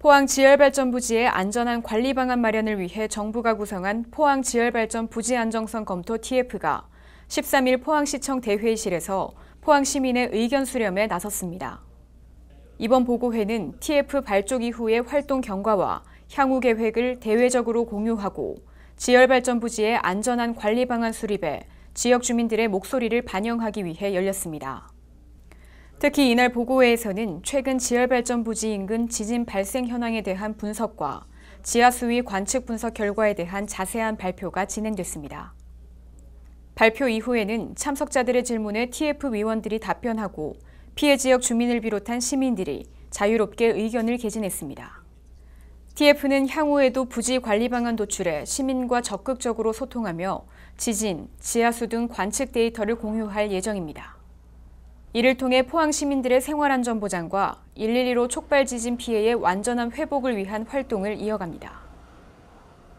포항 지열발전 부지의 안전한 관리 방안 마련을 위해 정부가 구성한 포항 지열발전 부지 안정성 검토 TF가 13일 포항시청 대회의실에서 포항 시민의 의견 수렴에 나섰습니다. 이번 보고회는 TF 발족 이후의 활동 경과와 향후 계획을 대외적으로 공유하고 지열발전 부지의 안전한 관리 방안 수립에 지역 주민들의 목소리를 반영하기 위해 열렸습니다. 특히 이날 보고회에서는 최근 지열발전 부지 인근 지진 발생 현황에 대한 분석과 지하수위 관측 분석 결과에 대한 자세한 발표가 진행됐습니다. 발표 이후에는 참석자들의 질문에 TF 위원들이 답변하고 피해 지역 주민을 비롯한 시민들이 자유롭게 의견을 개진했습니다. TF는 향후에도 부지 관리 방안 도출에 시민과 적극적으로 소통하며 지진, 지하수 등 관측 데이터를 공유할 예정입니다. 이를 통해 포항 시민들의 생활안전 보장과 112로 촉발 지진 피해의 완전한 회복을 위한 활동을 이어갑니다.